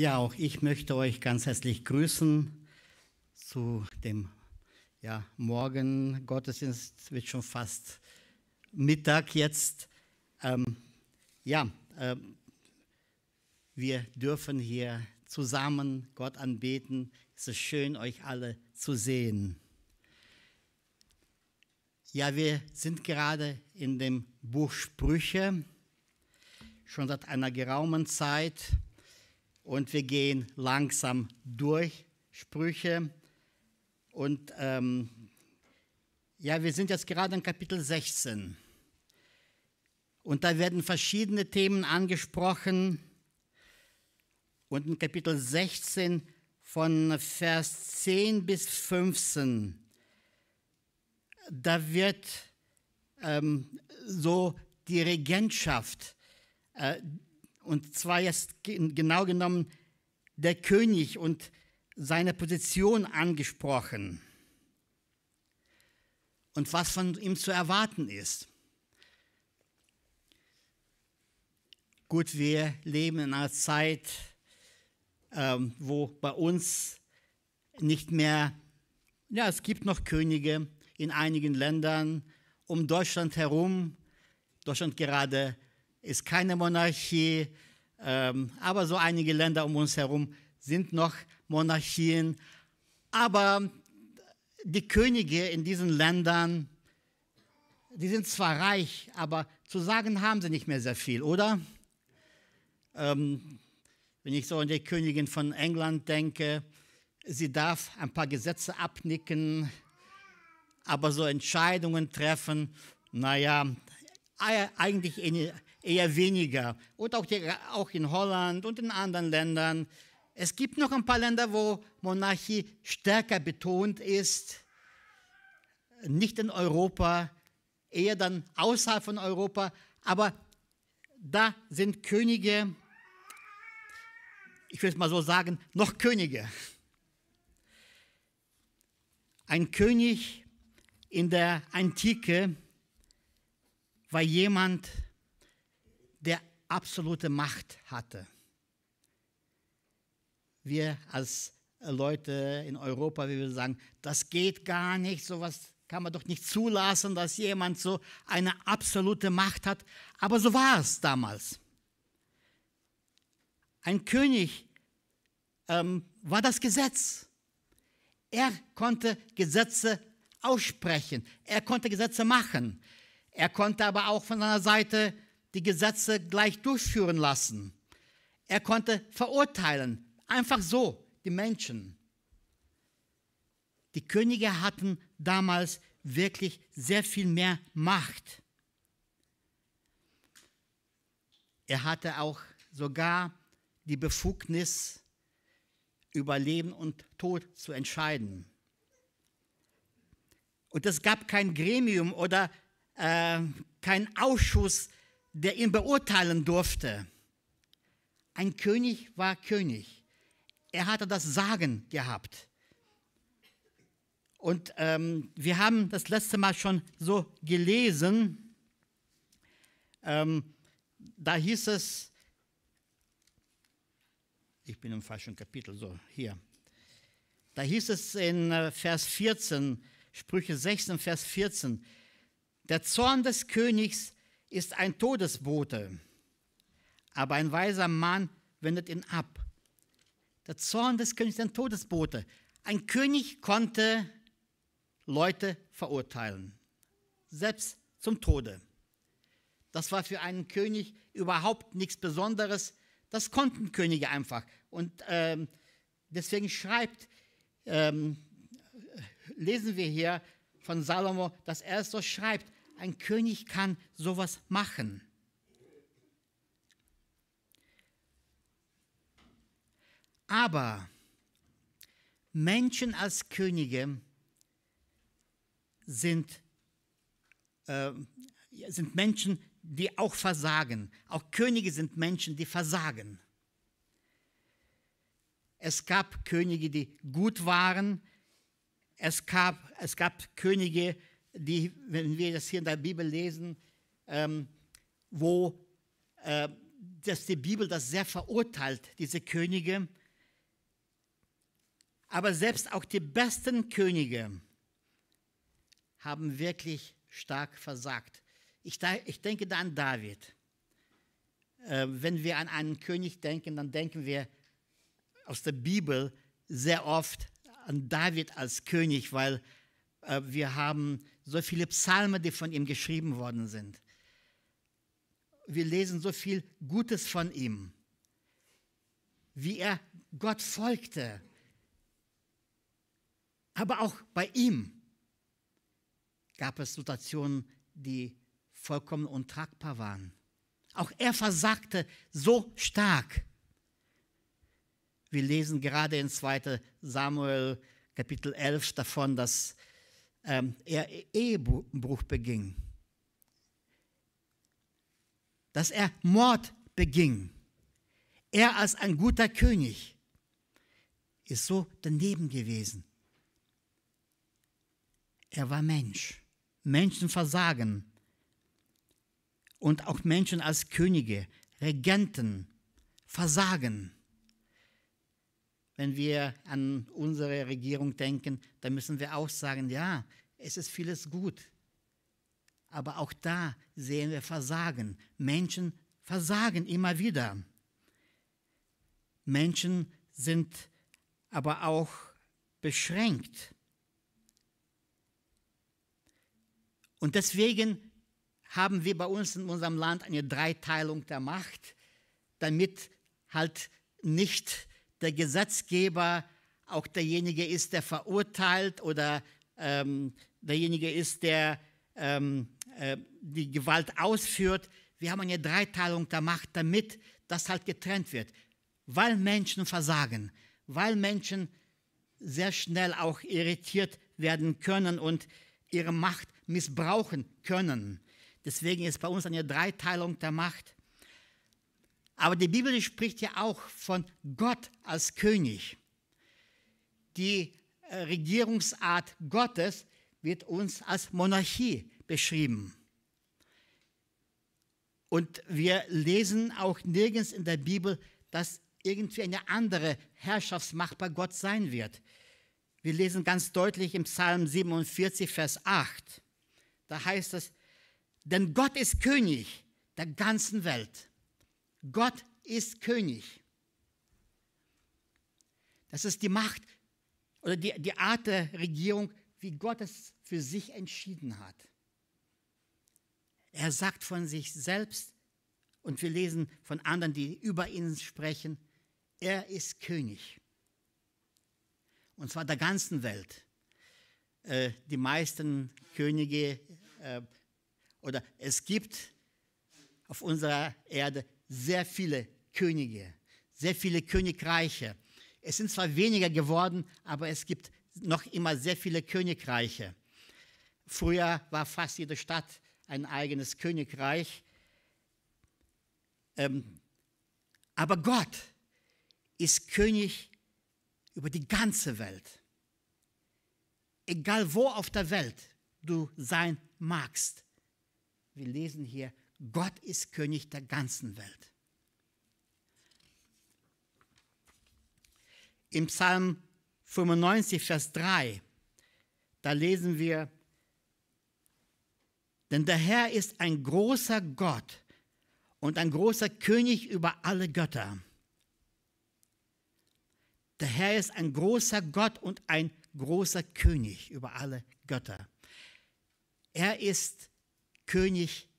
Ja, auch ich möchte euch ganz herzlich grüßen zu dem ja, Morgen Gottesdienst, Es wird schon fast Mittag jetzt. Ähm, ja, ähm, wir dürfen hier zusammen Gott anbeten. Es ist schön, euch alle zu sehen. Ja, wir sind gerade in dem Buch Sprüche, schon seit einer geraumen Zeit und wir gehen langsam durch Sprüche. Und ähm, ja, wir sind jetzt gerade in Kapitel 16. Und da werden verschiedene Themen angesprochen. Und in Kapitel 16 von Vers 10 bis 15, da wird ähm, so die Regentschaft, äh, und zwar jetzt genau genommen der König und seine Position angesprochen und was von ihm zu erwarten ist. Gut, wir leben in einer Zeit, ähm, wo bei uns nicht mehr, ja, es gibt noch Könige in einigen Ländern um Deutschland herum, Deutschland gerade ist keine Monarchie, ähm, aber so einige Länder um uns herum sind noch Monarchien. Aber die Könige in diesen Ländern, die sind zwar reich, aber zu sagen haben sie nicht mehr sehr viel, oder? Ähm, wenn ich so an die Königin von England denke, sie darf ein paar Gesetze abnicken, aber so Entscheidungen treffen, naja, eigentlich eher weniger. Und auch, die, auch in Holland und in anderen Ländern. Es gibt noch ein paar Länder, wo Monarchie stärker betont ist. Nicht in Europa, eher dann außerhalb von Europa. Aber da sind Könige, ich würde es mal so sagen, noch Könige. Ein König in der Antike war jemand, absolute Macht hatte. Wir als Leute in Europa, wie wir sagen, das geht gar nicht, sowas kann man doch nicht zulassen, dass jemand so eine absolute Macht hat. Aber so war es damals. Ein König ähm, war das Gesetz. Er konnte Gesetze aussprechen, er konnte Gesetze machen, er konnte aber auch von seiner Seite die Gesetze gleich durchführen lassen. Er konnte verurteilen, einfach so, die Menschen. Die Könige hatten damals wirklich sehr viel mehr Macht. Er hatte auch sogar die Befugnis, über Leben und Tod zu entscheiden. Und es gab kein Gremium oder äh, kein Ausschuss, der ihn beurteilen durfte. Ein König war König. Er hatte das Sagen gehabt. Und ähm, wir haben das letzte Mal schon so gelesen, ähm, da hieß es, ich bin im falschen Kapitel, so hier, da hieß es in äh, Vers 14, Sprüche 16, Vers 14, der Zorn des Königs ist ein Todesbote, aber ein weiser Mann wendet ihn ab. Der Zorn des Königs ist ein Todesbote. Ein König konnte Leute verurteilen, selbst zum Tode. Das war für einen König überhaupt nichts Besonderes. Das konnten Könige einfach. Und ähm, deswegen schreibt, ähm, lesen wir hier von Salomo, dass er es so schreibt, ein König kann sowas machen. Aber Menschen als Könige sind, äh, sind Menschen, die auch versagen. Auch Könige sind Menschen, die versagen. Es gab Könige, die gut waren. Es gab, es gab Könige, die, wenn wir das hier in der Bibel lesen, ähm, wo äh, dass die Bibel das sehr verurteilt, diese Könige. Aber selbst auch die besten Könige haben wirklich stark versagt. Ich, ich denke da an David. Äh, wenn wir an einen König denken, dann denken wir aus der Bibel sehr oft an David als König, weil äh, wir haben so viele Psalme, die von ihm geschrieben worden sind. Wir lesen so viel Gutes von ihm, wie er Gott folgte. Aber auch bei ihm gab es Situationen, die vollkommen untragbar waren. Auch er versagte so stark. Wir lesen gerade in 2 Samuel Kapitel 11 davon, dass ähm, er Ehebruch beging, dass er Mord beging. Er als ein guter König ist so daneben gewesen. Er war Mensch. Menschen versagen. Und auch Menschen als Könige, Regenten versagen wenn wir an unsere Regierung denken, dann müssen wir auch sagen, ja, es ist vieles gut. Aber auch da sehen wir Versagen. Menschen versagen immer wieder. Menschen sind aber auch beschränkt. Und deswegen haben wir bei uns in unserem Land eine Dreiteilung der Macht, damit halt nicht der Gesetzgeber auch derjenige ist, der verurteilt oder ähm, derjenige ist, der ähm, äh, die Gewalt ausführt. Wir haben eine Dreiteilung der Macht, damit das halt getrennt wird. Weil Menschen versagen, weil Menschen sehr schnell auch irritiert werden können und ihre Macht missbrauchen können. Deswegen ist bei uns eine Dreiteilung der Macht. Aber die Bibel spricht ja auch von Gott als König. Die äh, Regierungsart Gottes wird uns als Monarchie beschrieben. Und wir lesen auch nirgends in der Bibel, dass irgendwie eine andere Herrschaftsmacht bei Gott sein wird. Wir lesen ganz deutlich im Psalm 47, Vers 8. Da heißt es, denn Gott ist König der ganzen Welt. Gott ist König. Das ist die Macht oder die, die Art der Regierung, wie Gott es für sich entschieden hat. Er sagt von sich selbst und wir lesen von anderen, die über ihn sprechen, er ist König. Und zwar der ganzen Welt. Äh, die meisten Könige äh, oder es gibt auf unserer Erde sehr viele Könige, sehr viele Königreiche. Es sind zwar weniger geworden, aber es gibt noch immer sehr viele Königreiche. Früher war fast jede Stadt ein eigenes Königreich. Ähm, aber Gott ist König über die ganze Welt. Egal wo auf der Welt du sein magst. Wir lesen hier, Gott ist König der ganzen Welt. Im Psalm 95, Vers 3, da lesen wir, denn der Herr ist ein großer Gott und ein großer König über alle Götter. Der Herr ist ein großer Gott und ein großer König über alle Götter. Er ist König der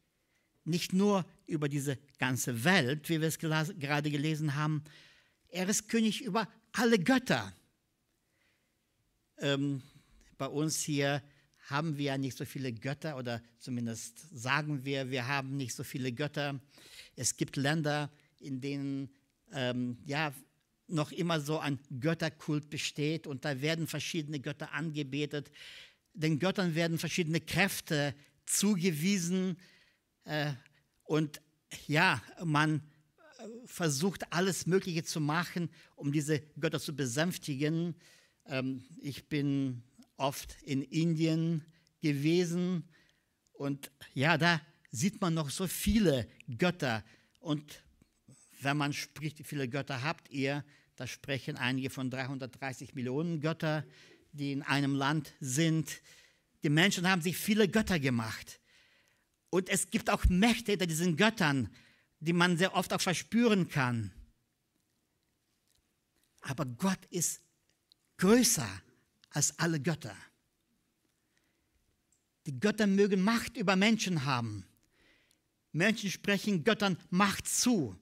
nicht nur über diese ganze Welt, wie wir es gerade gelesen haben, er ist König über alle Götter. Ähm, bei uns hier haben wir ja nicht so viele Götter oder zumindest sagen wir, wir haben nicht so viele Götter. Es gibt Länder, in denen ähm, ja noch immer so ein Götterkult besteht und da werden verschiedene Götter angebetet. Den Göttern werden verschiedene Kräfte zugewiesen. Äh, und ja, man äh, versucht alles Mögliche zu machen, um diese Götter zu besänftigen. Ähm, ich bin oft in Indien gewesen und ja, da sieht man noch so viele Götter. Und wenn man spricht, wie viele Götter habt ihr, da sprechen einige von 330 Millionen Götter, die in einem Land sind. Die Menschen haben sich viele Götter gemacht. Und es gibt auch Mächte hinter diesen Göttern, die man sehr oft auch verspüren kann. Aber Gott ist größer als alle Götter. Die Götter mögen Macht über Menschen haben. Menschen sprechen Göttern Macht zu.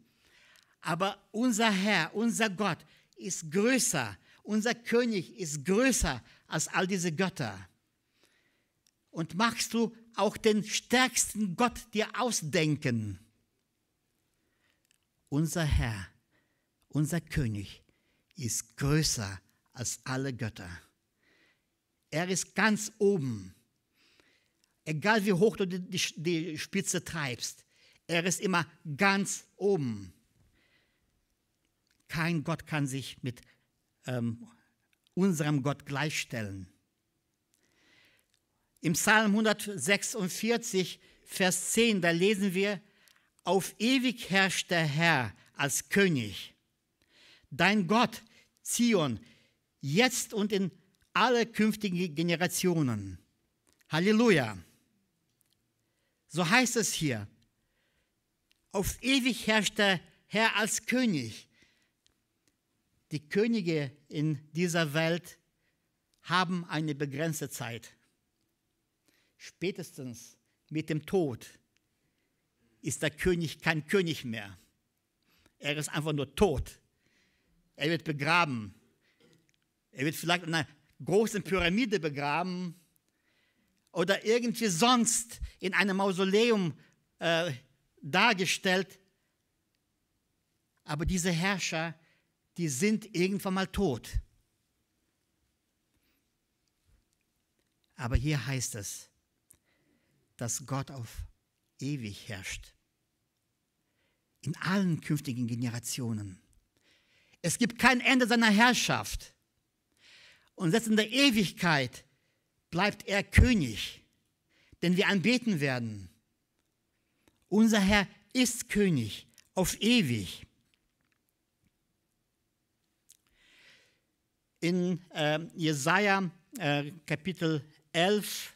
Aber unser Herr, unser Gott ist größer. Unser König ist größer als all diese Götter. Und machst du auch den stärksten Gott dir ausdenken. Unser Herr, unser König ist größer als alle Götter. Er ist ganz oben. Egal wie hoch du die, die Spitze treibst, er ist immer ganz oben. Kein Gott kann sich mit ähm, unserem Gott gleichstellen. Im Psalm 146, Vers 10, da lesen wir, auf ewig herrscht der Herr als König. Dein Gott, Zion, jetzt und in alle künftigen Generationen. Halleluja. So heißt es hier. Auf ewig herrscht der Herr als König. Die Könige in dieser Welt haben eine begrenzte Zeit. Spätestens mit dem Tod ist der König kein König mehr. Er ist einfach nur tot. Er wird begraben. Er wird vielleicht in einer großen Pyramide begraben oder irgendwie sonst in einem Mausoleum äh, dargestellt. Aber diese Herrscher, die sind irgendwann mal tot. Aber hier heißt es, dass Gott auf ewig herrscht. In allen künftigen Generationen. Es gibt kein Ende seiner Herrschaft. Und selbst in der Ewigkeit bleibt er König, denn wir anbeten werden. Unser Herr ist König auf ewig. In äh, Jesaja äh, Kapitel 11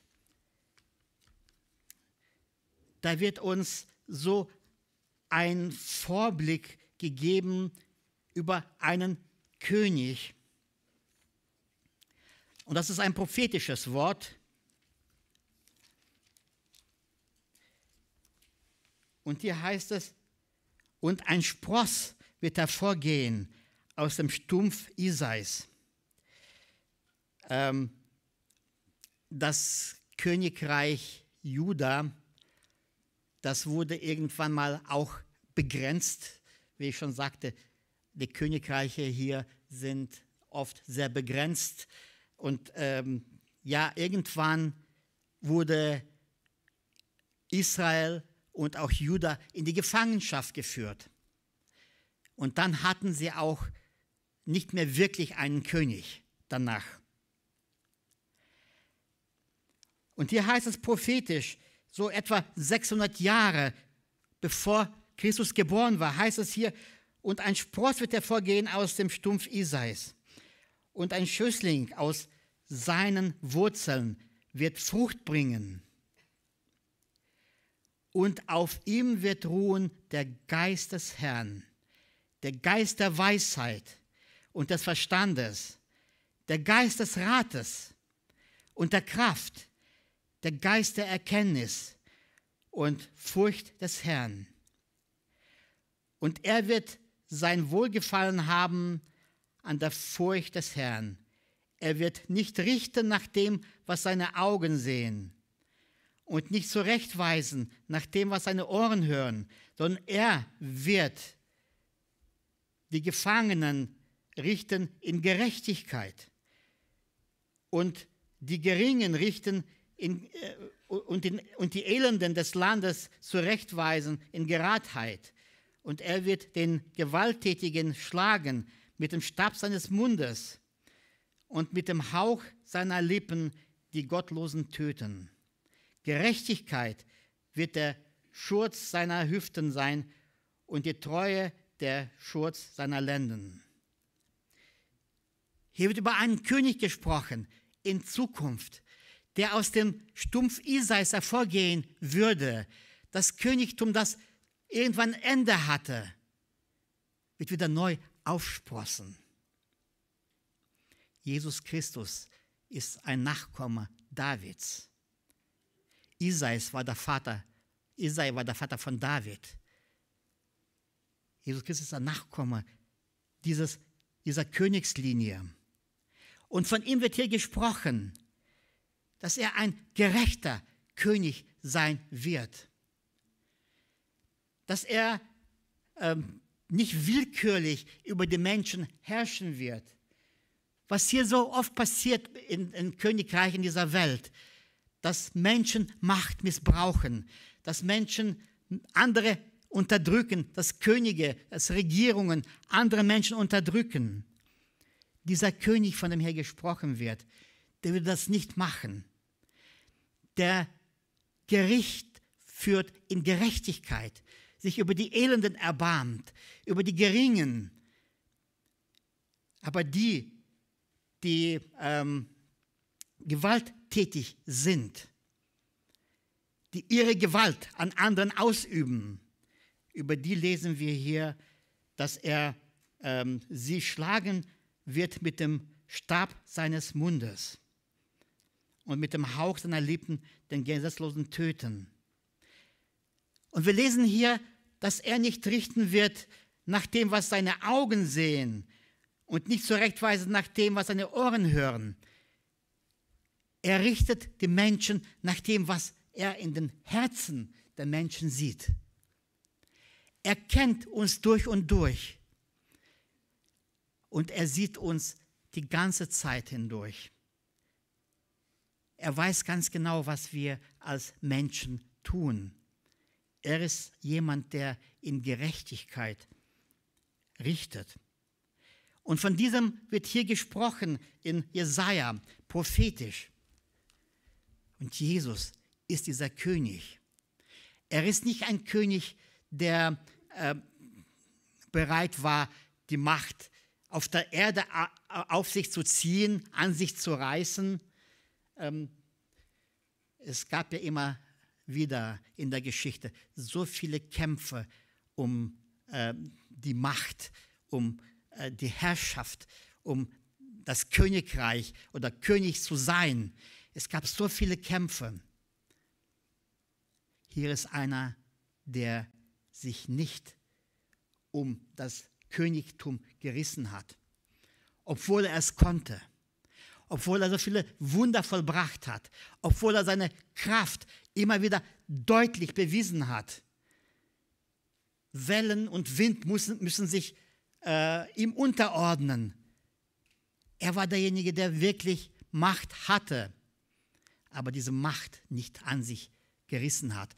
da wird uns so ein Vorblick gegeben über einen König. Und das ist ein prophetisches Wort. Und hier heißt es, und ein Spross wird hervorgehen aus dem Stumpf Isais. Ähm, das Königreich Juda das wurde irgendwann mal auch begrenzt. Wie ich schon sagte, die Königreiche hier sind oft sehr begrenzt. Und ähm, ja, irgendwann wurde Israel und auch Juda in die Gefangenschaft geführt. Und dann hatten sie auch nicht mehr wirklich einen König danach. Und hier heißt es prophetisch, so etwa 600 Jahre bevor Christus geboren war, heißt es hier, und ein Spross wird hervorgehen aus dem Stumpf Isais und ein Schößling aus seinen Wurzeln wird Frucht bringen. Und auf ihm wird ruhen der Geist des Herrn, der Geist der Weisheit und des Verstandes, der Geist des Rates und der Kraft, der Geist der Erkenntnis und Furcht des Herrn. Und er wird sein Wohlgefallen haben an der Furcht des Herrn. Er wird nicht richten nach dem, was seine Augen sehen und nicht zurechtweisen nach dem, was seine Ohren hören, sondern er wird die Gefangenen richten in Gerechtigkeit und die Geringen richten in in, äh, und, in, und die Elenden des Landes zurechtweisen in Geradheit. Und er wird den Gewalttätigen schlagen mit dem Stab seines Mundes und mit dem Hauch seiner Lippen die Gottlosen töten. Gerechtigkeit wird der Schurz seiner Hüften sein und die Treue der Schurz seiner Lenden. Hier wird über einen König gesprochen in Zukunft der aus dem Stumpf Isais hervorgehen würde, das Königtum, das irgendwann Ende hatte, wird wieder neu aufsprossen. Jesus Christus ist ein Nachkomme Davids. Isais war der Vater, Isai war der Vater von David. Jesus Christus ist ein Nachkomme dieses, dieser Königslinie. Und von ihm wird hier gesprochen dass er ein gerechter König sein wird. Dass er ähm, nicht willkürlich über die Menschen herrschen wird. Was hier so oft passiert in, in Königreichen dieser Welt, dass Menschen Macht missbrauchen, dass Menschen andere unterdrücken, dass Könige, dass Regierungen andere Menschen unterdrücken. Dieser König, von dem hier gesprochen wird, der würde das nicht machen der Gericht führt in Gerechtigkeit, sich über die Elenden erbarmt, über die Geringen. Aber die, die ähm, gewalttätig sind, die ihre Gewalt an anderen ausüben, über die lesen wir hier, dass er ähm, sie schlagen wird mit dem Stab seines Mundes und mit dem Hauch seiner Lippen den Gesetzlosen töten. Und wir lesen hier, dass er nicht richten wird nach dem, was seine Augen sehen und nicht zurechtweisen nach dem, was seine Ohren hören. Er richtet die Menschen nach dem, was er in den Herzen der Menschen sieht. Er kennt uns durch und durch. Und er sieht uns die ganze Zeit hindurch. Er weiß ganz genau, was wir als Menschen tun. Er ist jemand, der in Gerechtigkeit richtet. Und von diesem wird hier gesprochen in Jesaja, prophetisch. Und Jesus ist dieser König. Er ist nicht ein König, der äh, bereit war, die Macht auf der Erde äh, auf sich zu ziehen, an sich zu reißen, ähm, es gab ja immer wieder in der Geschichte so viele Kämpfe um äh, die Macht, um äh, die Herrschaft, um das Königreich oder König zu sein. Es gab so viele Kämpfe. Hier ist einer, der sich nicht um das Königtum gerissen hat, obwohl er es konnte obwohl er so viele Wunder vollbracht hat, obwohl er seine Kraft immer wieder deutlich bewiesen hat. Wellen und Wind müssen, müssen sich äh, ihm unterordnen. Er war derjenige, der wirklich Macht hatte, aber diese Macht nicht an sich gerissen hat.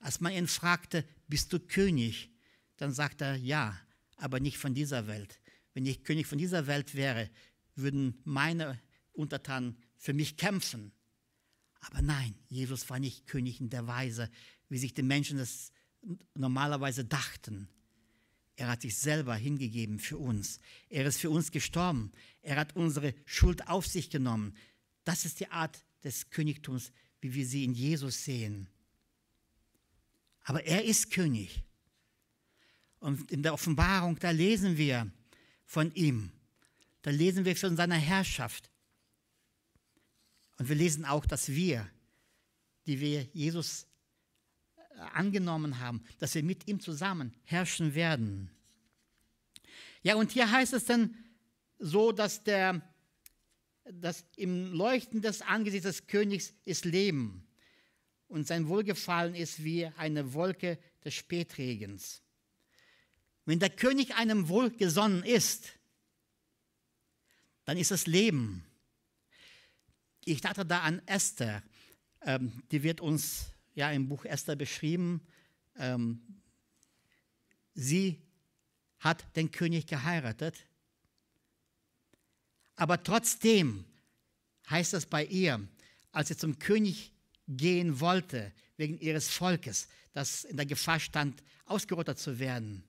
Als man ihn fragte, bist du König? Dann sagte er, ja, aber nicht von dieser Welt. Wenn ich König von dieser Welt wäre, würden meine Untertanen für mich kämpfen. Aber nein, Jesus war nicht König in der Weise, wie sich die Menschen das normalerweise dachten. Er hat sich selber hingegeben für uns. Er ist für uns gestorben. Er hat unsere Schuld auf sich genommen. Das ist die Art des Königtums, wie wir sie in Jesus sehen. Aber er ist König. Und in der Offenbarung, da lesen wir von ihm da lesen wir von seiner Herrschaft. Und wir lesen auch, dass wir, die wir Jesus äh, angenommen haben, dass wir mit ihm zusammen herrschen werden. Ja, und hier heißt es dann so, dass, der, dass im Leuchten des Angesichts des Königs ist Leben und sein Wohlgefallen ist wie eine Wolke des Spätregens. Wenn der König einem wohlgesonnen ist, dann ist das Leben. Ich dachte da an Esther. Ähm, die wird uns ja im Buch Esther beschrieben. Ähm, sie hat den König geheiratet. Aber trotzdem heißt es bei ihr, als sie zum König gehen wollte, wegen ihres Volkes, das in der Gefahr stand, ausgerottet zu werden,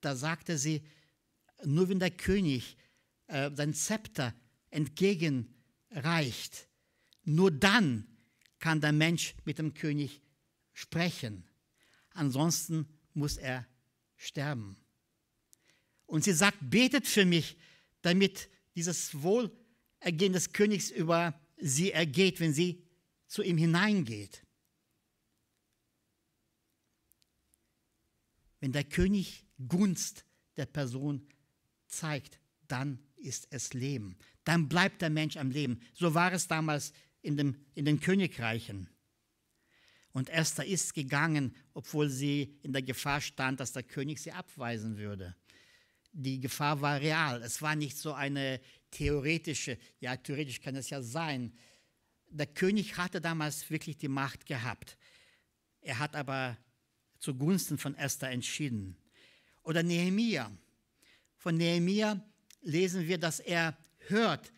da sagte sie, nur wenn der König äh, sein Zepter entgegenreicht. Nur dann kann der Mensch mit dem König sprechen. Ansonsten muss er sterben. Und sie sagt, betet für mich, damit dieses Wohlergehen des Königs über sie ergeht, wenn sie zu ihm hineingeht. Wenn der König Gunst der Person zeigt, dann ist es Leben. Dann bleibt der Mensch am Leben. So war es damals in, dem, in den Königreichen. Und Esther ist gegangen, obwohl sie in der Gefahr stand, dass der König sie abweisen würde. Die Gefahr war real. Es war nicht so eine theoretische, ja, theoretisch kann es ja sein. Der König hatte damals wirklich die Macht gehabt. Er hat aber zugunsten von Esther entschieden. Oder Nehemia. Von Nehemia lesen wir, dass er hört,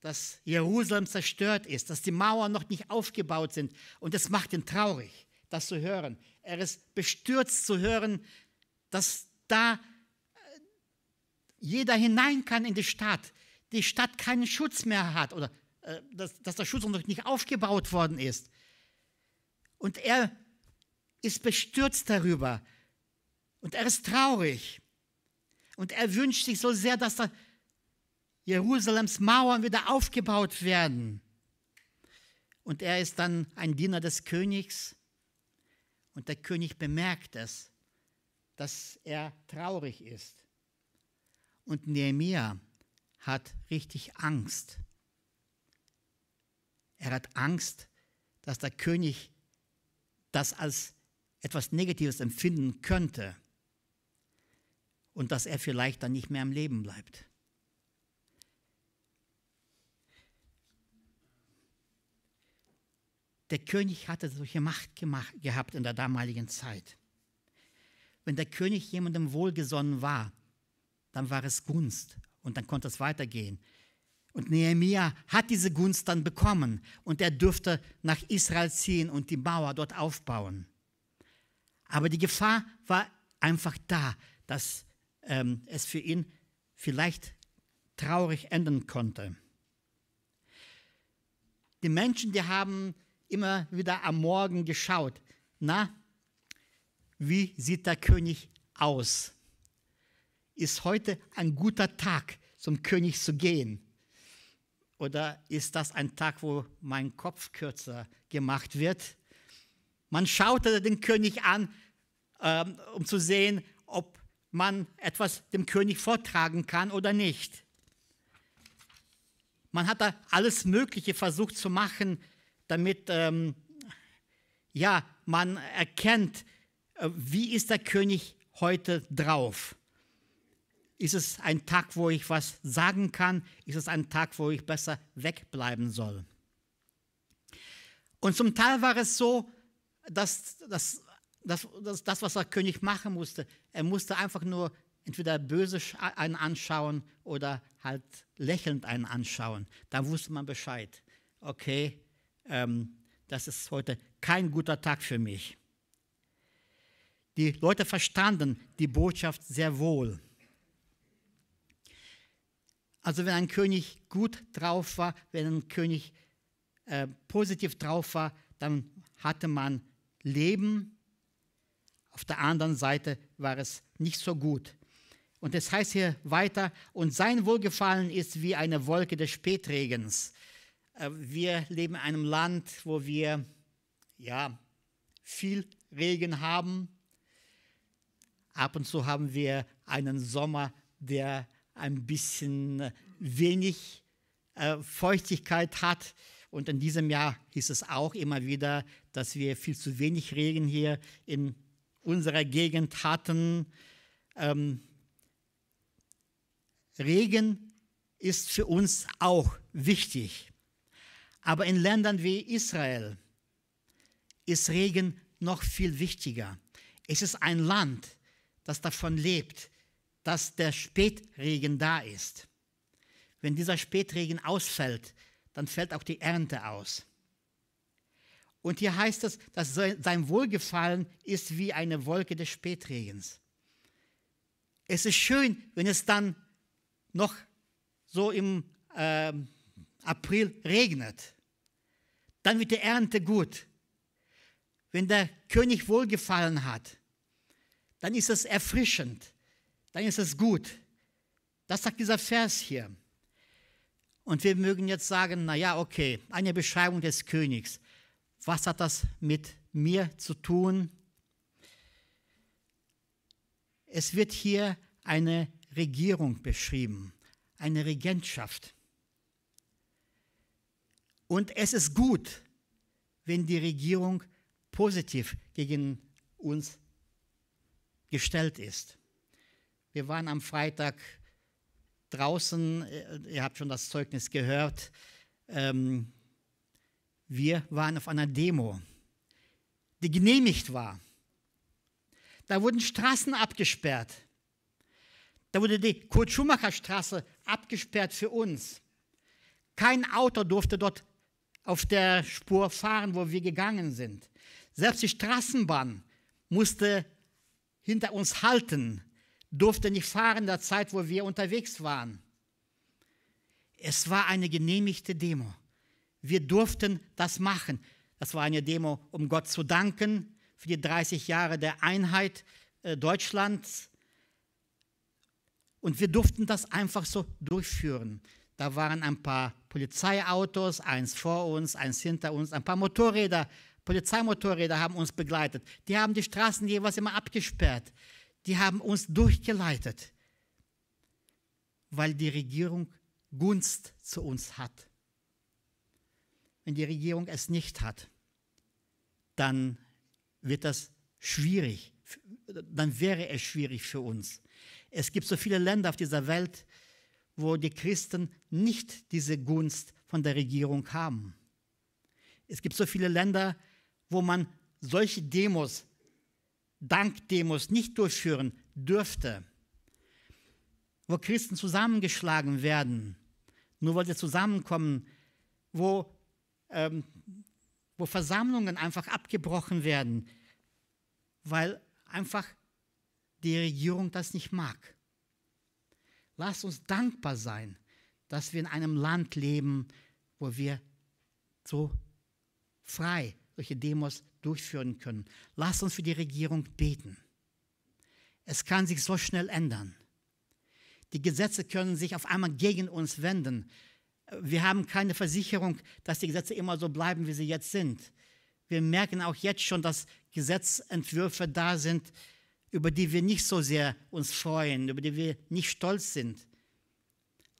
dass Jerusalem zerstört ist, dass die Mauern noch nicht aufgebaut sind. Und es macht ihn traurig, das zu hören. Er ist bestürzt zu hören, dass da äh, jeder hinein kann in die Stadt, die Stadt keinen Schutz mehr hat oder äh, dass, dass der Schutz noch nicht aufgebaut worden ist. Und er ist bestürzt darüber und er ist traurig. Und er wünscht sich so sehr, dass da Jerusalems Mauern wieder aufgebaut werden. Und er ist dann ein Diener des Königs. Und der König bemerkt es, dass er traurig ist. Und Nehemiah hat richtig Angst. Er hat Angst, dass der König das als etwas Negatives empfinden könnte und dass er vielleicht dann nicht mehr am Leben bleibt. Der König hatte solche Macht gemacht, gehabt in der damaligen Zeit. Wenn der König jemandem wohlgesonnen war, dann war es Gunst und dann konnte es weitergehen. Und Nehemia hat diese Gunst dann bekommen und er dürfte nach Israel ziehen und die Mauer dort aufbauen. Aber die Gefahr war einfach da, dass ähm, es für ihn vielleicht traurig enden konnte. Die Menschen, die haben immer wieder am Morgen geschaut, na, wie sieht der König aus? Ist heute ein guter Tag, zum König zu gehen? Oder ist das ein Tag, wo mein Kopf kürzer gemacht wird? Man schaute den König an, ähm, um zu sehen, ob man etwas dem König vortragen kann oder nicht. Man hat da alles Mögliche versucht zu machen, damit ähm, ja, man erkennt, äh, wie ist der König heute drauf? Ist es ein Tag, wo ich was sagen kann? Ist es ein Tag, wo ich besser wegbleiben soll? Und zum Teil war es so, dass, dass das, das, das, was der König machen musste. Er musste einfach nur entweder böse einen anschauen oder halt lächelnd einen anschauen. Da wusste man Bescheid. Okay, ähm, das ist heute kein guter Tag für mich. Die Leute verstanden die Botschaft sehr wohl. Also wenn ein König gut drauf war, wenn ein König äh, positiv drauf war, dann hatte man Leben, auf der anderen Seite war es nicht so gut. Und es heißt hier weiter, und sein Wohlgefallen ist wie eine Wolke des Spätregens. Äh, wir leben in einem Land, wo wir ja, viel Regen haben. Ab und zu haben wir einen Sommer, der ein bisschen wenig äh, Feuchtigkeit hat. Und in diesem Jahr hieß es auch immer wieder, dass wir viel zu wenig Regen hier in unserer Gegend hatten. Ähm, Regen ist für uns auch wichtig. Aber in Ländern wie Israel ist Regen noch viel wichtiger. Es ist ein Land, das davon lebt, dass der Spätregen da ist. Wenn dieser Spätregen ausfällt, dann fällt auch die Ernte aus. Und hier heißt es, dass sein Wohlgefallen ist wie eine Wolke des Spätregens. Es ist schön, wenn es dann noch so im äh, April regnet. Dann wird die Ernte gut. Wenn der König Wohlgefallen hat, dann ist es erfrischend. Dann ist es gut. Das sagt dieser Vers hier. Und wir mögen jetzt sagen, naja, okay, eine Beschreibung des Königs was hat das mit mir zu tun? Es wird hier eine Regierung beschrieben, eine Regentschaft. Und es ist gut, wenn die Regierung positiv gegen uns gestellt ist. Wir waren am Freitag draußen, äh, ihr habt schon das Zeugnis gehört, ähm, wir waren auf einer Demo, die genehmigt war. Da wurden Straßen abgesperrt. Da wurde die Kurt-Schumacher-Straße abgesperrt für uns. Kein Auto durfte dort auf der Spur fahren, wo wir gegangen sind. Selbst die Straßenbahn musste hinter uns halten, durfte nicht fahren in der Zeit, wo wir unterwegs waren. Es war eine genehmigte Demo wir durften das machen. Das war eine Demo, um Gott zu danken für die 30 Jahre der Einheit äh, Deutschlands. Und wir durften das einfach so durchführen. Da waren ein paar Polizeiautos, eins vor uns, eins hinter uns, ein paar Motorräder, Polizeimotorräder haben uns begleitet. Die haben die Straßen jeweils immer abgesperrt. Die haben uns durchgeleitet, weil die Regierung Gunst zu uns hat. Wenn die Regierung es nicht hat, dann wird das schwierig. Dann wäre es schwierig für uns. Es gibt so viele Länder auf dieser Welt, wo die Christen nicht diese Gunst von der Regierung haben. Es gibt so viele Länder, wo man solche Demos, Dankdemos nicht durchführen dürfte, wo Christen zusammengeschlagen werden, nur weil sie zusammenkommen, wo ähm, wo Versammlungen einfach abgebrochen werden, weil einfach die Regierung das nicht mag. Lasst uns dankbar sein, dass wir in einem Land leben, wo wir so frei solche Demos durchführen können. Lasst uns für die Regierung beten. Es kann sich so schnell ändern. Die Gesetze können sich auf einmal gegen uns wenden wir haben keine Versicherung, dass die Gesetze immer so bleiben, wie sie jetzt sind. Wir merken auch jetzt schon, dass Gesetzentwürfe da sind, über die wir nicht so sehr uns freuen, über die wir nicht stolz sind.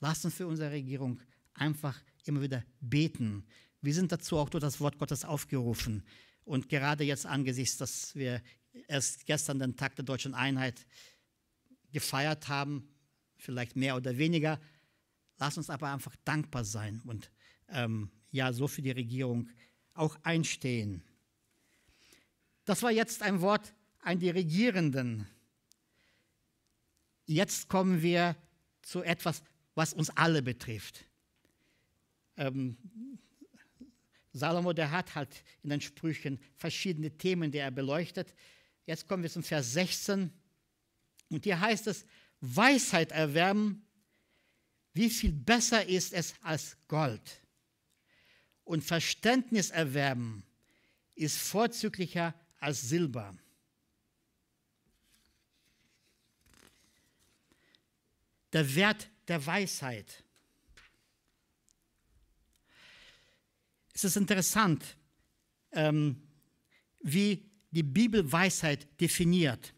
Lass uns für unsere Regierung einfach immer wieder beten. Wir sind dazu auch durch das Wort Gottes aufgerufen. Und gerade jetzt angesichts, dass wir erst gestern den Tag der deutschen Einheit gefeiert haben, vielleicht mehr oder weniger, Lass uns aber einfach dankbar sein und ähm, ja, so für die Regierung auch einstehen. Das war jetzt ein Wort an die Regierenden. Jetzt kommen wir zu etwas, was uns alle betrifft. Ähm, Salomo, der hat halt in den Sprüchen verschiedene Themen, die er beleuchtet. Jetzt kommen wir zum Vers 16. Und hier heißt es, Weisheit erwerben wie viel besser ist es als Gold. Und Verständnis erwerben ist vorzüglicher als Silber. Der Wert der Weisheit. Es ist interessant, ähm, wie die Bibel Weisheit definiert.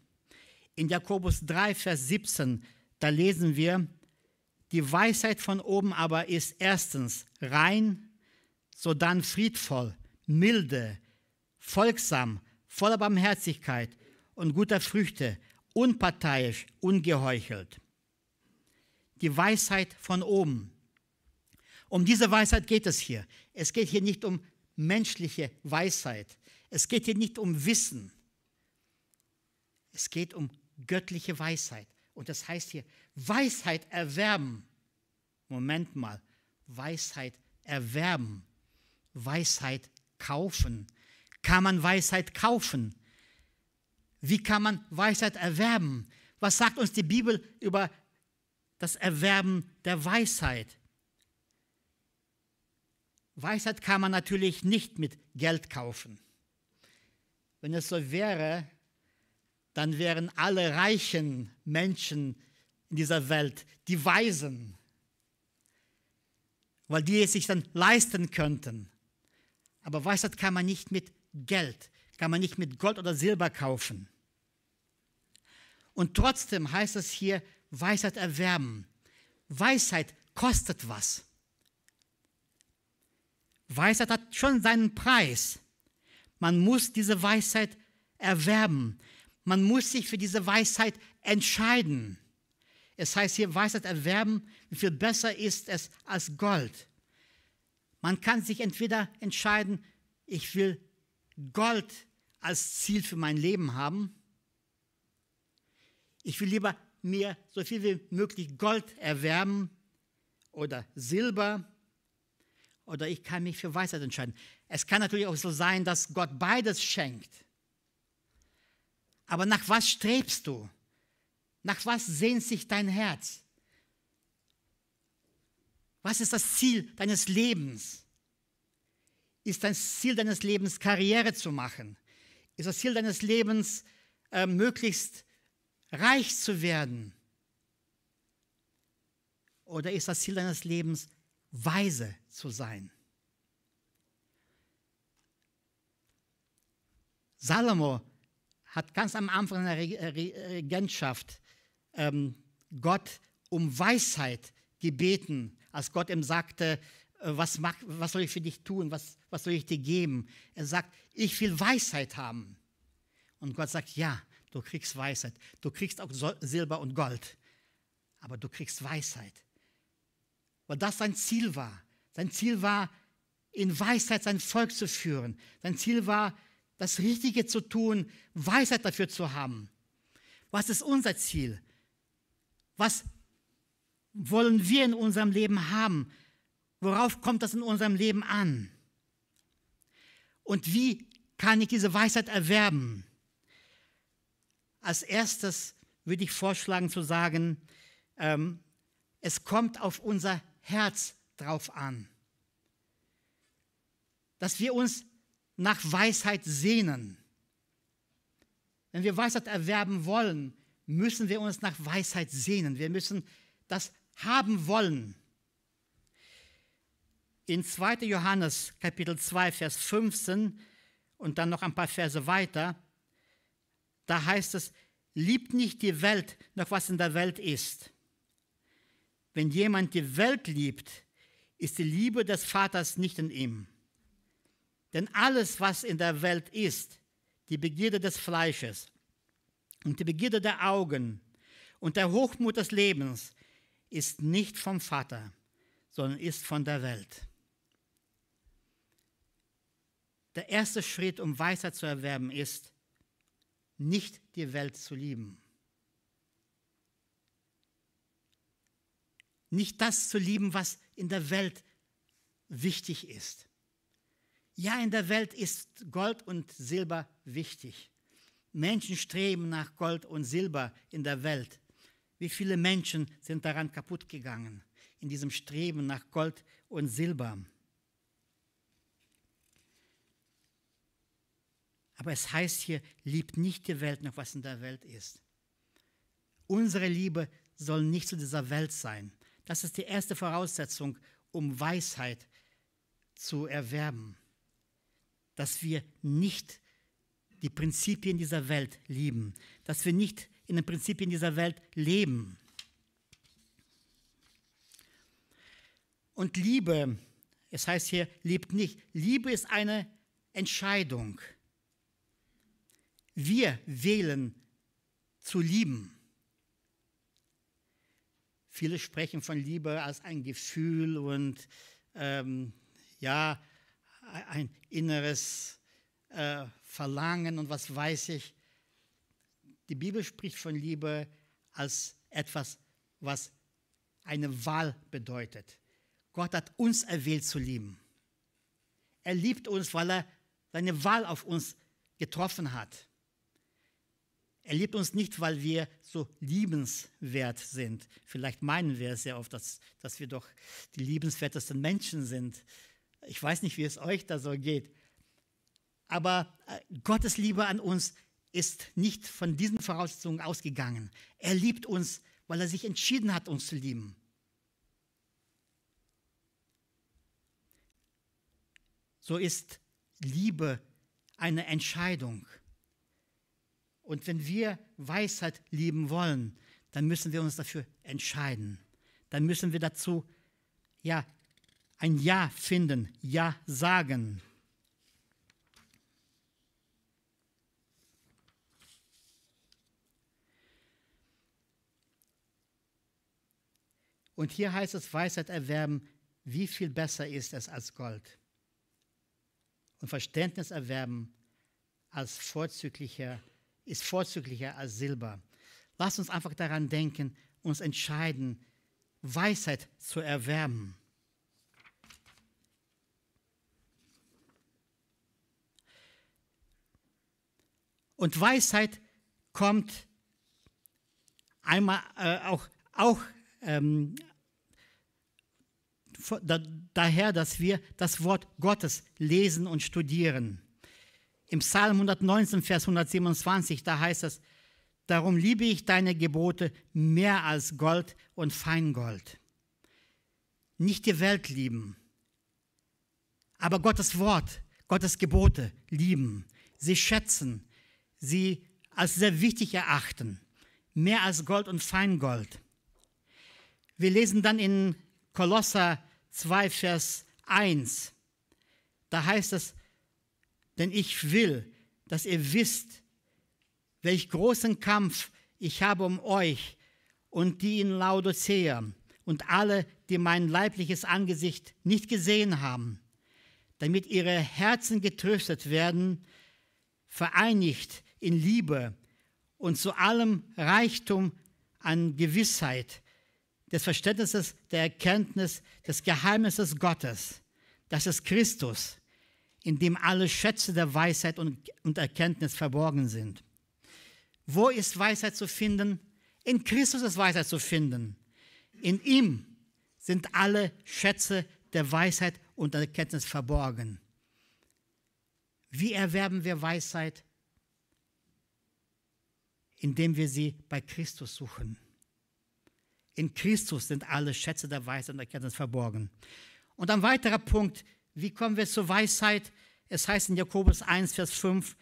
In Jakobus 3, Vers 17, da lesen wir, die Weisheit von oben aber ist erstens rein, sodann friedvoll, milde, folgsam, voller Barmherzigkeit und guter Früchte, unparteiisch, ungeheuchelt. Die Weisheit von oben. Um diese Weisheit geht es hier. Es geht hier nicht um menschliche Weisheit. Es geht hier nicht um Wissen. Es geht um göttliche Weisheit. Und das heißt hier, Weisheit erwerben. Moment mal, Weisheit erwerben, Weisheit kaufen. Kann man Weisheit kaufen? Wie kann man Weisheit erwerben? Was sagt uns die Bibel über das Erwerben der Weisheit? Weisheit kann man natürlich nicht mit Geld kaufen. Wenn es so wäre, dann wären alle reichen Menschen in dieser Welt die Weisen, weil die es sich dann leisten könnten. Aber Weisheit kann man nicht mit Geld, kann man nicht mit Gold oder Silber kaufen. Und trotzdem heißt es hier, Weisheit erwerben. Weisheit kostet was. Weisheit hat schon seinen Preis. Man muss diese Weisheit erwerben. Man muss sich für diese Weisheit entscheiden. Es heißt hier Weisheit erwerben, wie viel besser ist es als Gold. Man kann sich entweder entscheiden, ich will Gold als Ziel für mein Leben haben. Ich will lieber mir so viel wie möglich Gold erwerben oder Silber oder ich kann mich für Weisheit entscheiden. Es kann natürlich auch so sein, dass Gott beides schenkt. Aber nach was strebst du? Nach was sehnt sich dein Herz? Was ist das Ziel deines Lebens? Ist das Ziel deines Lebens, Karriere zu machen? Ist das Ziel deines Lebens, äh, möglichst reich zu werden? Oder ist das Ziel deines Lebens, weise zu sein? Salomo hat ganz am Anfang seiner äh, äh, Regentschaft ähm, Gott um Weisheit gebeten, als Gott ihm sagte, äh, was, mach, was soll ich für dich tun, was, was soll ich dir geben? Er sagt, ich will Weisheit haben. Und Gott sagt, ja, du kriegst Weisheit. Du kriegst auch Silber und Gold, aber du kriegst Weisheit. Weil das sein Ziel war. Sein Ziel war, in Weisheit sein Volk zu führen. Sein Ziel war, das Richtige zu tun, Weisheit dafür zu haben. Was ist unser Ziel? Was wollen wir in unserem Leben haben? Worauf kommt das in unserem Leben an? Und wie kann ich diese Weisheit erwerben? Als erstes würde ich vorschlagen zu sagen, ähm, es kommt auf unser Herz drauf an. Dass wir uns nach Weisheit sehnen. Wenn wir Weisheit erwerben wollen, müssen wir uns nach Weisheit sehnen. Wir müssen das haben wollen. In 2. Johannes Kapitel 2, Vers 15 und dann noch ein paar Verse weiter, da heißt es, liebt nicht die Welt, noch was in der Welt ist. Wenn jemand die Welt liebt, ist die Liebe des Vaters nicht in ihm. Denn alles, was in der Welt ist, die Begierde des Fleisches und die Begierde der Augen und der Hochmut des Lebens, ist nicht vom Vater, sondern ist von der Welt. Der erste Schritt, um Weisheit zu erwerben, ist, nicht die Welt zu lieben. Nicht das zu lieben, was in der Welt wichtig ist. Ja, in der Welt ist Gold und Silber wichtig. Menschen streben nach Gold und Silber in der Welt. Wie viele Menschen sind daran kaputt gegangen, in diesem Streben nach Gold und Silber. Aber es heißt hier, liebt nicht die Welt noch, was in der Welt ist. Unsere Liebe soll nicht zu dieser Welt sein. Das ist die erste Voraussetzung, um Weisheit zu erwerben dass wir nicht die Prinzipien dieser Welt lieben, dass wir nicht in den Prinzipien dieser Welt leben. Und Liebe, es heißt hier, liebt nicht. Liebe ist eine Entscheidung. Wir wählen zu lieben. Viele sprechen von Liebe als ein Gefühl und ähm, ja, ein inneres äh, Verlangen und was weiß ich. Die Bibel spricht von Liebe als etwas, was eine Wahl bedeutet. Gott hat uns erwählt zu lieben. Er liebt uns, weil er seine Wahl auf uns getroffen hat. Er liebt uns nicht, weil wir so liebenswert sind. Vielleicht meinen wir es sehr oft, dass, dass wir doch die liebenswertesten Menschen sind. Ich weiß nicht, wie es euch da so geht. Aber äh, Gottes Liebe an uns ist nicht von diesen Voraussetzungen ausgegangen. Er liebt uns, weil er sich entschieden hat, uns zu lieben. So ist Liebe eine Entscheidung. Und wenn wir Weisheit lieben wollen, dann müssen wir uns dafür entscheiden. Dann müssen wir dazu ja, ein Ja finden, Ja sagen. Und hier heißt es, Weisheit erwerben, wie viel besser ist es als Gold. Und Verständnis erwerben als vorzüglicher, ist vorzüglicher als Silber. Lass uns einfach daran denken, uns entscheiden, Weisheit zu erwerben. Und Weisheit kommt einmal äh, auch, auch ähm, da, daher, dass wir das Wort Gottes lesen und studieren. Im Psalm 119, Vers 127, da heißt es, Darum liebe ich deine Gebote mehr als Gold und Feingold. Nicht die Welt lieben, aber Gottes Wort, Gottes Gebote lieben, sie schätzen, sie als sehr wichtig erachten, mehr als Gold und Feingold. Wir lesen dann in Kolosser 2, Vers 1, da heißt es, denn ich will, dass ihr wisst, welch großen Kampf ich habe um euch und die in Laodicea und alle, die mein leibliches Angesicht nicht gesehen haben, damit ihre Herzen getröstet werden, vereinigt in Liebe und zu allem Reichtum an Gewissheit, des Verständnisses, der Erkenntnis des Geheimnisses Gottes. Das ist Christus, in dem alle Schätze der Weisheit und, Erkenntnis verborgen sind. Wo ist Weisheit zu finden? In Christus ist Weisheit zu finden. In ihm sind alle Schätze der Weisheit und Erkenntnis verborgen. Wie erwerben wir Weisheit? indem wir sie bei Christus suchen. In Christus sind alle Schätze der Weisheit und Erkenntnis verborgen. Und ein weiterer Punkt, wie kommen wir zur Weisheit? Es heißt in Jakobus 1, Vers 5,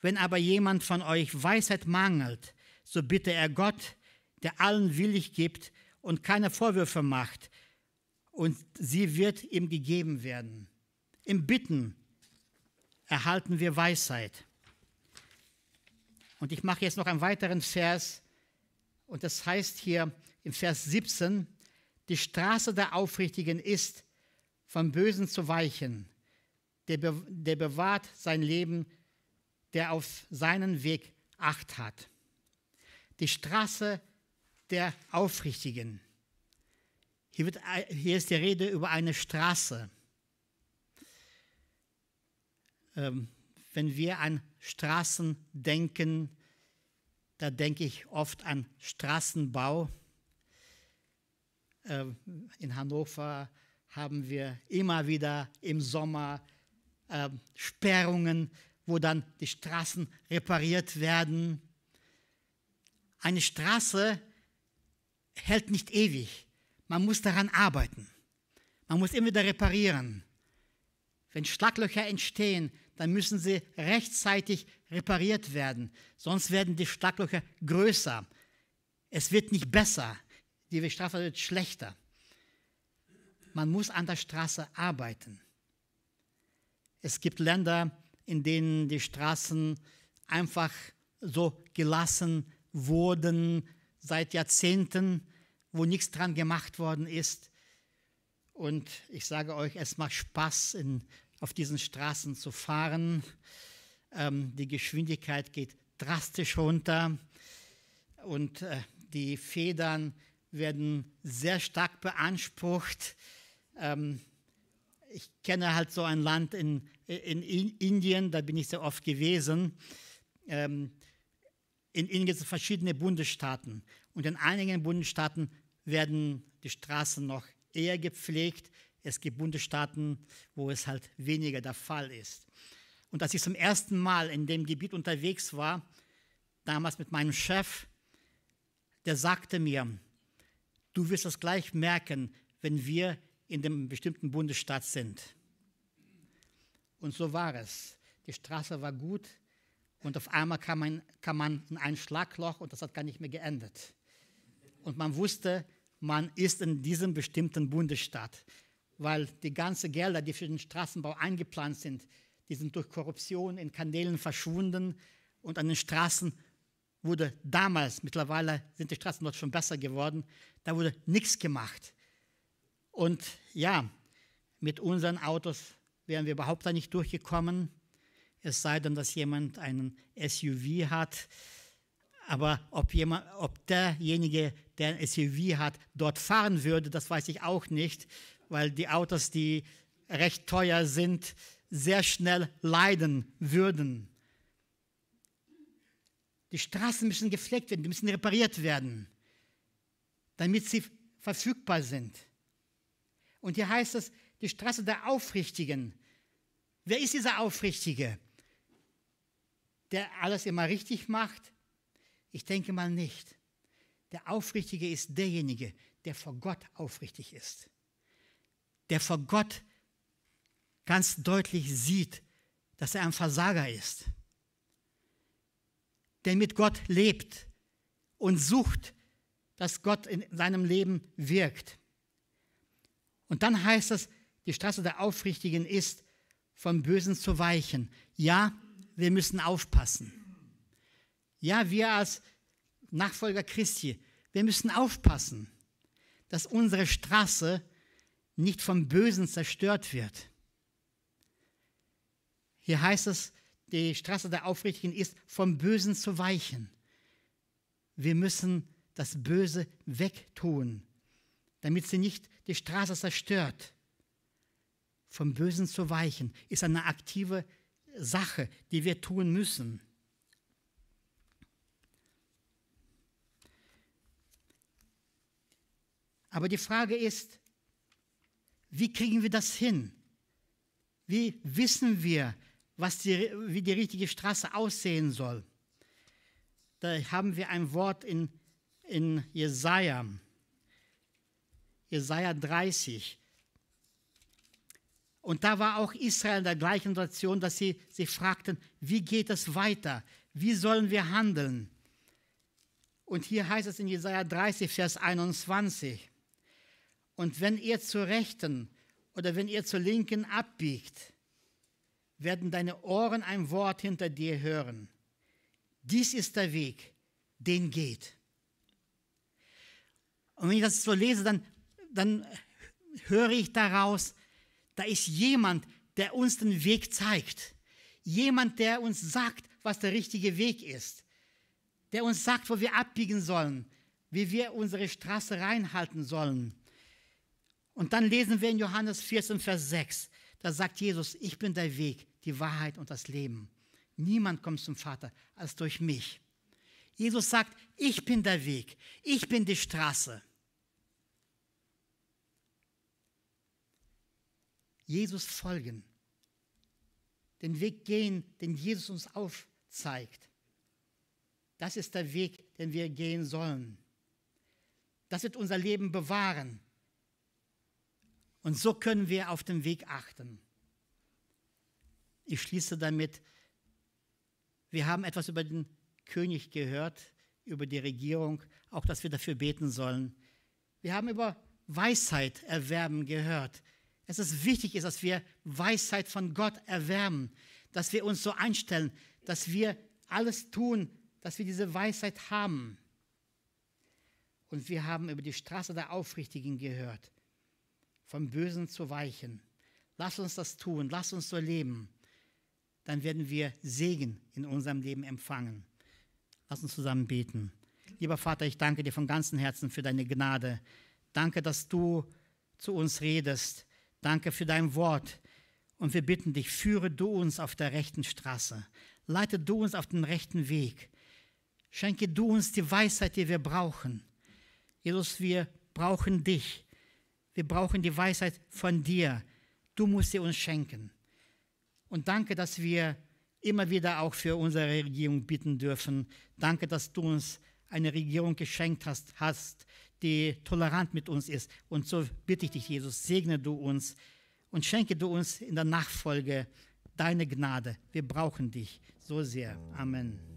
wenn aber jemand von euch Weisheit mangelt, so bitte er Gott, der allen willig gibt und keine Vorwürfe macht, und sie wird ihm gegeben werden. Im Bitten erhalten wir Weisheit. Und ich mache jetzt noch einen weiteren Vers. Und das heißt hier im Vers 17, die Straße der Aufrichtigen ist, vom Bösen zu weichen. Der, be der bewahrt sein Leben, der auf seinen Weg Acht hat. Die Straße der Aufrichtigen. Hier, wird, hier ist die Rede über eine Straße. Ähm, wenn wir an Straßen denken, da denke ich oft an Straßenbau. Äh, in Hannover haben wir immer wieder im Sommer ähm, Sperrungen, wo dann die Straßen repariert werden. Eine Straße hält nicht ewig. Man muss daran arbeiten. Man muss immer wieder reparieren. Wenn Schlaglöcher entstehen, dann müssen sie rechtzeitig repariert werden, sonst werden die Schlaglöcher größer. Es wird nicht besser, die Straße wird schlechter. Man muss an der Straße arbeiten. Es gibt Länder, in denen die Straßen einfach so gelassen wurden seit Jahrzehnten, wo nichts dran gemacht worden ist. Und ich sage euch, es macht Spaß, in auf diesen Straßen zu fahren. Ähm, die Geschwindigkeit geht drastisch runter und äh, die Federn werden sehr stark beansprucht. Ähm, ich kenne halt so ein Land in, in, Indien, da bin ich sehr oft gewesen. Ähm, in Indien gibt es verschiedene Bundesstaaten und in einigen Bundesstaaten werden die Straßen noch eher gepflegt, es gibt Bundesstaaten, wo es halt weniger der Fall ist. Und als ich zum ersten Mal in dem Gebiet unterwegs war, damals mit meinem Chef, der sagte mir, du wirst es gleich merken, wenn wir in dem bestimmten Bundesstaat sind. Und so war es. Die Straße war gut und auf einmal kam man, kam man in ein Schlagloch und das hat gar nicht mehr geendet. Und man wusste, man ist in diesem bestimmten Bundesstaat weil die ganzen Gelder, die für den Straßenbau eingeplant sind, die sind durch Korruption in Kanälen verschwunden und an den Straßen wurde damals, mittlerweile sind die Straßen dort schon besser geworden, da wurde nichts gemacht. Und ja, mit unseren Autos wären wir überhaupt da nicht durchgekommen, es sei denn, dass jemand einen SUV hat. Aber ob, jemand, ob derjenige, der ein SUV hat, dort fahren würde, das weiß ich auch nicht weil die Autos, die recht teuer sind, sehr schnell leiden würden. Die Straßen müssen gepflegt werden, die müssen repariert werden, damit sie verfügbar sind. Und hier heißt es, die Straße der Aufrichtigen. Wer ist dieser Aufrichtige? Der alles immer richtig macht? Ich denke mal nicht. Der Aufrichtige ist derjenige, der vor Gott aufrichtig ist der vor Gott ganz deutlich sieht, dass er ein Versager ist, der mit Gott lebt und sucht, dass Gott in seinem Leben wirkt. Und dann heißt es, die Straße der Aufrichtigen ist, vom Bösen zu weichen. Ja, wir müssen aufpassen. Ja, wir als Nachfolger Christi, wir müssen aufpassen, dass unsere Straße nicht vom Bösen zerstört wird. Hier heißt es, die Straße der Aufrichtigen ist, vom Bösen zu weichen. Wir müssen das Böse wegtun, damit sie nicht die Straße zerstört. Vom Bösen zu weichen ist eine aktive Sache, die wir tun müssen. Aber die Frage ist, wie kriegen wir das hin? Wie wissen wir, was die, wie die richtige Straße aussehen soll? Da haben wir ein Wort in, in Jesaja. Jesaja 30. Und da war auch Israel in der gleichen Situation, dass sie, sie fragten, wie geht es weiter? Wie sollen wir handeln? Und hier heißt es in Jesaja 30, Vers 21. Und wenn ihr zur Rechten oder wenn ihr zur Linken abbiegt, werden deine Ohren ein Wort hinter dir hören. Dies ist der Weg, den geht. Und wenn ich das so lese, dann, dann höre ich daraus, da ist jemand, der uns den Weg zeigt. Jemand, der uns sagt, was der richtige Weg ist. Der uns sagt, wo wir abbiegen sollen, wie wir unsere Straße reinhalten sollen. Und dann lesen wir in Johannes 14, Vers 6, da sagt Jesus, ich bin der Weg, die Wahrheit und das Leben. Niemand kommt zum Vater als durch mich. Jesus sagt, ich bin der Weg, ich bin die Straße. Jesus folgen, den Weg gehen, den Jesus uns aufzeigt. Das ist der Weg, den wir gehen sollen. Das wird unser Leben bewahren. Und so können wir auf den Weg achten. Ich schließe damit, wir haben etwas über den König gehört, über die Regierung, auch dass wir dafür beten sollen. Wir haben über Weisheit erwerben gehört. Es ist wichtig, dass wir Weisheit von Gott erwerben, dass wir uns so einstellen, dass wir alles tun, dass wir diese Weisheit haben. Und wir haben über die Straße der Aufrichtigen gehört vom Bösen zu weichen. Lass uns das tun, lass uns so leben. Dann werden wir Segen in unserem Leben empfangen. Lass uns zusammen beten. Lieber Vater, ich danke dir von ganzem Herzen für deine Gnade. Danke, dass du zu uns redest. Danke für dein Wort. Und wir bitten dich, führe du uns auf der rechten Straße. Leite du uns auf den rechten Weg. Schenke du uns die Weisheit, die wir brauchen. Jesus, wir brauchen dich. Wir brauchen die Weisheit von dir. Du musst sie uns schenken. Und danke, dass wir immer wieder auch für unsere Regierung bitten dürfen. Danke, dass du uns eine Regierung geschenkt hast, hast, die tolerant mit uns ist. Und so bitte ich dich, Jesus, segne du uns und schenke du uns in der Nachfolge deine Gnade. Wir brauchen dich so sehr. Amen.